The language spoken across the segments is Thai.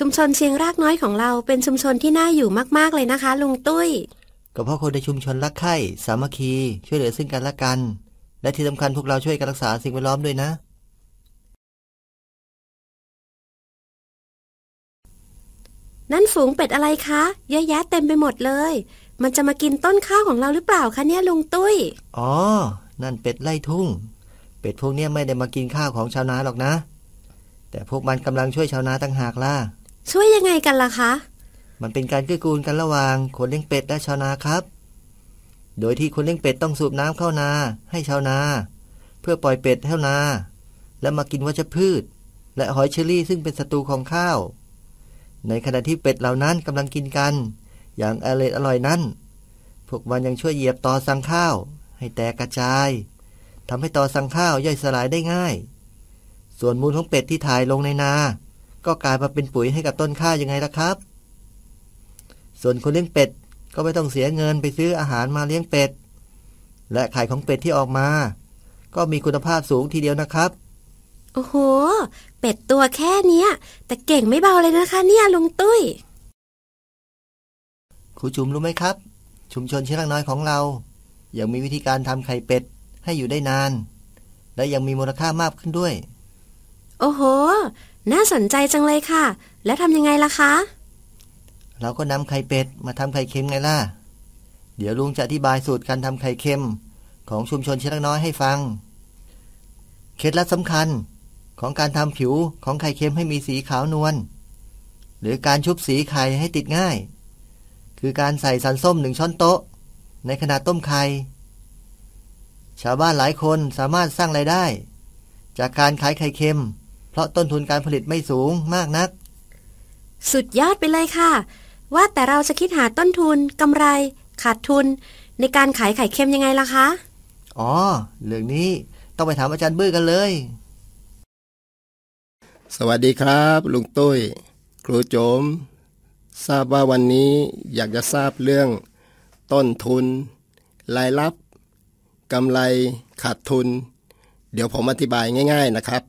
ชุมชนเชียงรากน้อยของเราเป็นชุมชนที่น่าอยู่มากๆเลยนะคะลุงตุ้ยก็เพราะคนในชุมชนรักใคร่สามัคคีช่วยเหลือซึ่งกันและกันและที่สำคัญพวกเราช่วยกันรักษาสิ่งแวดล้อมด้วยนะ นั่นฝูงเป็ดอะไรคะ เยอะแยะเต็มไปหมดเลย มันจะมากินต้นข้าวของเราหรือเปล่าคะเนี่ยลุงตุ้ย อ๋อ นั่นเป็ดไล่ทุ่งเป็ดพวกนี้ไม่ได้มากินข้าวของชาวนาหรอกนะ แต่พวกมันกำลังช่วยชาวนาตั้งหากล่ะช่วยยังไงกันล่ะคะ มันเป็นการเกื้อกูลกันระหว่างคนเลี้ยงเป็ดและชาวนาครับ โดยที่คนเลี้ยงเป็ดต้องสูบน้ำเข้านาให้ชาวนา เพื่อปล่อยเป็ดเท่านา และมากินวัชพืช และหอยเชอรี่ซึ่งเป็นศัตรูของข้าว ในขณะที่เป็ดเหล่านั้นกำลังกินกัน อย่างอร่อยอร่อยนั้นพวกมันยังช่วยเหยียบตอสังข้าว ให้แตกกระจาย ทำให้ตอสังข้าวย่อยสลายได้ง่าย ส่วนมูลของเป็ดที่ถ่ายลงในนาก็กลายมาเป็นปุ๋ยให้กับต้นข้าวยังไงล่ะครับ ส่วนคนเลี้ยงเป็ดก็ไม่ต้องเสียเงินไปซื้ออาหารมาเลี้ยงเป็ด และไข่ของเป็ดที่ออกมา ก็มีคุณภาพสูงทีเดียวนะครับ โอ้โห เป็ดตัวแค่เนี้ย แต่เก่งไม่เบาเลยนะคะเนี่ยลุงตุ้ยครูจุ๋มรู้ไหมครับ ชุมชนเชียงน้อยของเรา ยังมีวิธีการทำไข่เป็ดให้อยู่ได้นาน และยังมีมูลค่ามากขึ้นด้วยโอ้โห น่าสนใจจังเลยค่ะ แล้วทำยังไงล่ะคะ เราก็นำไข่เป็ดมาทำไข่เค็มไงล่ะ เดี๋ยวลุงจะอธิบายสูตรการทำไข่เค็มของชุมชนเชีักน้อยให้ฟัง เคล็ดลับสำคัญของการทำผิวของไข่เค็มให้มีสีขาวนวลหรือการชุบสีไข่ให้ติดง่าย คือการใส่สารส้มหนึ่งช้อนโต๊ะ ในขณะต้มไข่ ชาวบ้านหลายคนสามารถสร้างไรายได้ จากการขายไข่เค็มเพราะต้นทุนการผลิตไม่สูงมากนัก สุดยอดไปเลยค่ะ ว่าแต่เราจะคิดหาต้นทุน กำไร ขาดทุน ในการขายไข่เค็มยังไงล่ะคะ อ๋อ เรื่องนี้ต้องไปถามอาจารย์บื้อกันเลย สวัสดีครับ ลุงตุ้ย ครูโจม ทราบว่าวันนี้อยากจะทราบเรื่อง ต้นทุน รายรับกำไร ขาดทุน เดี๋ยวผมอธิบายง่ายๆ นะครับ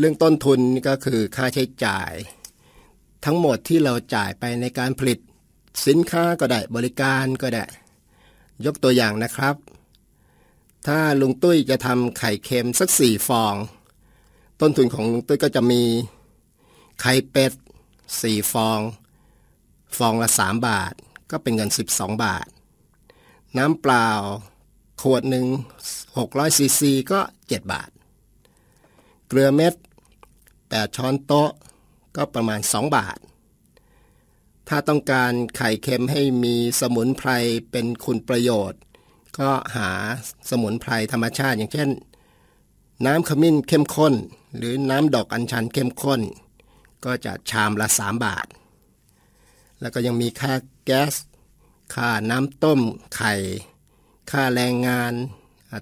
เรื่องต้นทุนก็คือค่าใช้จ่าย ทั้งหมดที่เราจ่ายไปในการผลิตสินค้าก็ได้บริการก็ได้ยกตัวอย่างนะครับ ถ้าลุงตุ้ยจะทำไข่เค็มสักสี่ฟอง ต้นทุนของลุงตุ้ยก็จะมีไข่เป็ดสี่ฟอง ฟองละสามบาท ก็เป็นเงินสิบสองบาท น้ำเปล่าขวดหนึ่งหกร้อยซีซีก็เจ็ดบาท เกลือเม็ด8ช้อนโต๊ะก็ประมาณ 2 บาท ถ้าต้องการไข่เค็มให้มีสมุนไพรเป็นคุณประโยชน์ ก็หาสมุนไพรธรรมชาติ อย่างเช่น น้ำขมิ้นเข้มข้น หรือน้ำดอกอัญชันเข้มข้น ก็จะชามละ 3 บาท แล้วก็ยังมีค่าแก๊สค่าน้ำต้มไข่ ค่าแรงงาน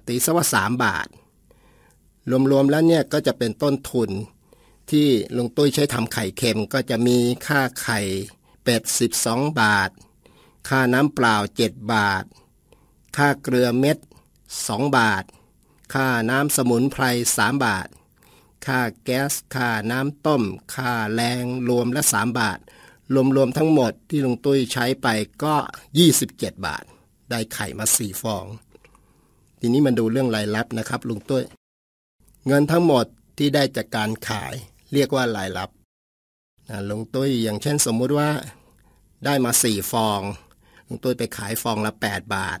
ตีวะสามบาท รวมๆแล้วเนี่ยก็จะเป็นต้นทุนที่ลุงตุ้ยใช้ทำไข่เค็มก็จะมีค่าไข่8ปด2บาท ค่าน้ำเปล่า 7 บาท ค่าเกลือเม็ด 2 บาท ค่าน้ำสมุนไพร 3 บาท ค่าแก๊ส ค่าน้ำต้ม ค่าแรงรวมละ 3 บาท รวมๆทั้งหมดที่ลุงตุ้ยใช้ไปก็ 27 บาท ได้ไข่มา 4 ฟอง ทีนี้มันดูเรื่องรายรับนะครับลุงตุ้ย เงินทั้งหมดที่ได้จากการขายเรียกว่ารายรับนะลุงตุ้ยอย่างเช่น สมมุติว่าได้มา 4 ฟอง ลุงตุ้ยไปขายฟองละ 8 บาท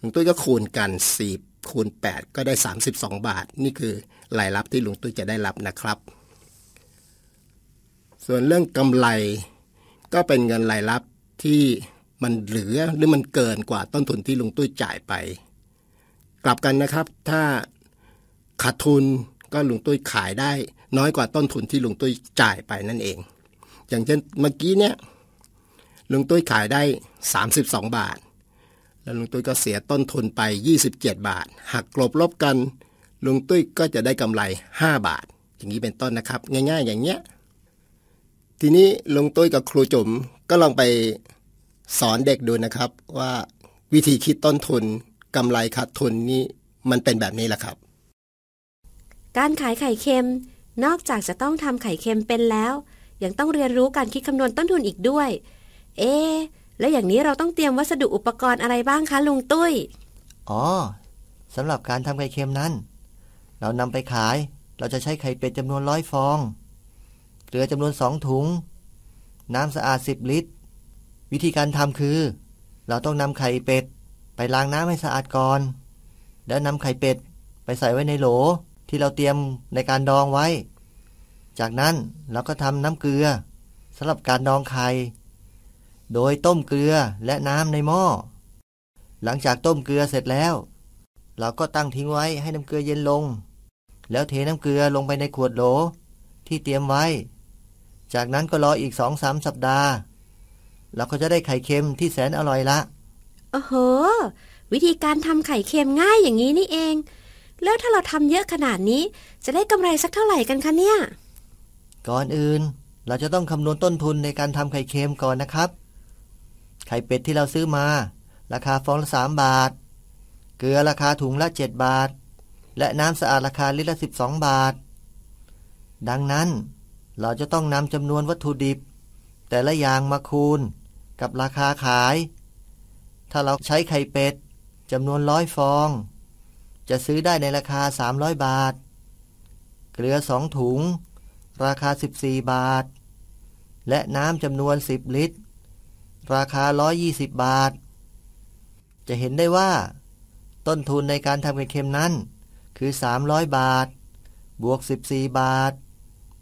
ลุงตุ้ยก็คูณกัน4คูณ8ก็ได้ 32 บาท นี่คือรายรับที่ลุงตุ้ยจะได้รับนะครับ ส่วนเรื่องกำไรก็เป็นเงินรายรับที่มันเหลือหรือมันเกินกว่าต้นทุนที่ลุงตุ้ยจ่ายไป กลับกันนะครับถ้าขาดทุนก็ลุงตุ้ยขายได้น้อยกว่าต้นทุนที่ลุงตุ้ยจ่ายไปนั่นเอง อย่างเช่นเมื่อกี้เนี่ยลุงตุ้ยขายได้ 32 บาท แล้วลุงตุ้ยก็เสียต้นทุนไป 27 บาทหักกลบลบกันลุงตุ้ยก็จะได้กำไร 5 บาท อย่างนี้เป็นต้นนะครับ ง่ายๆ อย่างเนี้ยทีนี้ลุงตุ้ยกับครูจุ๋มก็ลองไปสอนเด็กดูนะครับ ว่าวิธีคิดต้นทุนกำไรขาดทุนนี้มันเป็นแบบนี้แหละครับการขายไข่เค็มนอกจากจะต้องทำไข่เค็มเป็นแล้ว ยังต้องเรียนรู้การคิดคำนวณต้นทุนอีกด้วย เอ๊แล้วอย่างนี้เราต้องเตรียมวัสดุอุปกรณ์อะไรบ้างคะลุงตุ้ย อ๋อสำหรับการทำไข่เค็มนั้น เรานำไปขาย เราจะใช้ไข่เป็ดจำนวนร้อยฟอง เกลือจำนวนสองถุง น้ำสะอาดสิบลิตร วิธีการทำคือ เราต้องนำไข่เป็ดไปล้างน้ำให้สะอาดก่อน แล้วนำไข่เป็ดไปใส่ไว้ในโหลที่เราเตรียมในการดองไว้ จากนั้นเราก็ทำน้ำเกลือสำหรับการดองไข่ โดยต้มเกลือและน้ำในหม้อ หลังจากต้มเกลือเสร็จแล้ว เราก็ตั้งทิ้งไว้ให้น้ำเกลือเย็นลง แล้วเทน้ำเกลือลงไปในขวดโหล ที่เตรียมไว้ จากนั้นก็รออีกสองสามสัปดาห์ เราก็จะได้ไข่เค็มที่แสนอร่อยละโอ้โหวิธีการทำไข่เค็มง่ายอย่างนี้นี่เองแล้วถ้าเราทำเยอะขนาดนี้ จะได้กำไรสักเท่าไหร่กันคะเนี่ย ก่อนอื่นเราจะต้องคำนวณต้นทุนในการทำไข่เค็มก่อนนะครับ ไข่เป็ดที่เราซื้อมา ราคาฟองละสามบาท เกลือราคาถุงละเจ็ดบาท และน้ำสะอาด ราคาลิตรละองบาท ดังนั้นเราจะต้องนำจำนวนวัตถุดิบ แต่ละอย่างมาคูณ กับราคาขาย ถ้าเราใช้ไข่เป็ดจำนวนร้อยฟองจะซื้อได้ในราคา 300 บาท เกลือ 2 ถุง ราคา 14 บาท และน้ำจำนวน 10 ลิตร ราคา 120 บาท จะเห็นได้ว่า ต้นทุนในการทำเค็มนั้นคือ 300 บาท บวก 14 บาท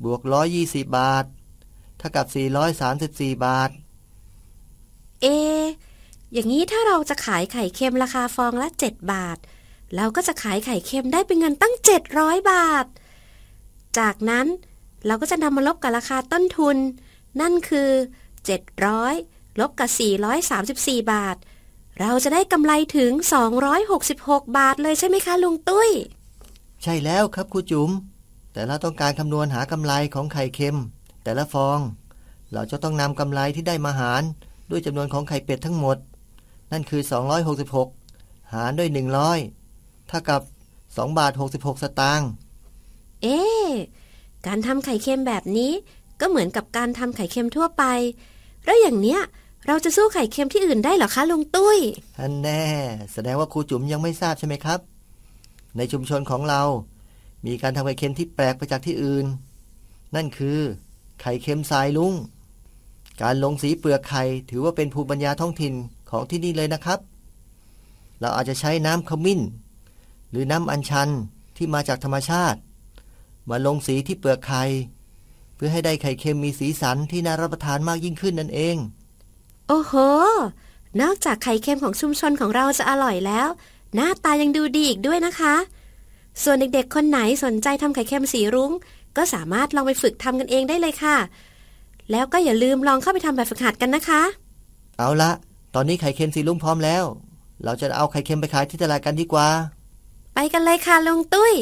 บวก 120 บาทเท่ากับ 434 บาท เอ อย่างนี้ถ้าเราจะขายไข่เค็มราคาฟองละ 7 บาทเราก็จะขายไข่เค็มได้เป็นเงินตั้ง700บาท จากนั้นเราก็จะนำมาลบกับราคาต้นทุน นั่นคือ 700 ลบกับ 434 บาท เราจะได้กำไรถึง 266 บาท เลย ใช่ไหมคะลุงตุ้ย ใช่แล้วครับครูจุ๋ม แต่เราต้องการคำนวณหากำไรของไข่เค็ม แต่ละฟอง เราจะต้องนำกำไรที่ได้มาหารด้วยจำนวนของไข่เป็ดทั้งหมด นั่นคือ 266 หารด้วย 100เท่ากับ2บาท66 สตางค์ เอ๊การทำไข่เค็มแบบนี้ก็เหมือนกับการทำไข่เค็มทั่วไป แล้วอย่างเนี้ยเราจะสู้ไข่เค็มที่อื่นได้หรอคะลุงตุ้ยแน่ แสดงว่าครูจุ๋มยังไม่ทราบใช่ไหมครับ ในชุมชนของเรา มีการทำไข่เค็มที่แปลกไปจากที่อื่น นั่นคือ ไข่เค็มทรายลุง การลงสีเปลือกไข่ ถือว่าเป็นภูมิปัญญาท้องถิ่นของที่นี่เลยนะครับ เราอาจจะใช้น้ำขมิ้นหรือน้ำอัญชันที่มาจากธรรมชาติ มาลงสีที่เปลือกไข่ เพื่อให้ได้ไข่เค็มมีสีสันที่น่ารับประทานมากยิ่งขึ้นนั่นเอง โอ้โห นอกจากไข่เค็มของชุมชนของเราจะอร่อยแล้ว หน้าตายังดูดีอีกด้วยนะคะ ส่วนเด็กๆคนไหนสนใจทำไข่เค็มสีรุง้งก็สามารถลองไปฝึกทำกันเองได้เลยค่ะ แล้วก็อย่าลืมลองเข้าไปทำแบบฝึกหัดกันนะคะ เอาละ ตอนนี้ไข่เค็มสีรุ้งพร้อมแล้ว เราจะเอาไข่เค็มไปขายที่ตลาดกันดีกว่าไปกันเลยค่ะลุงตุ้ย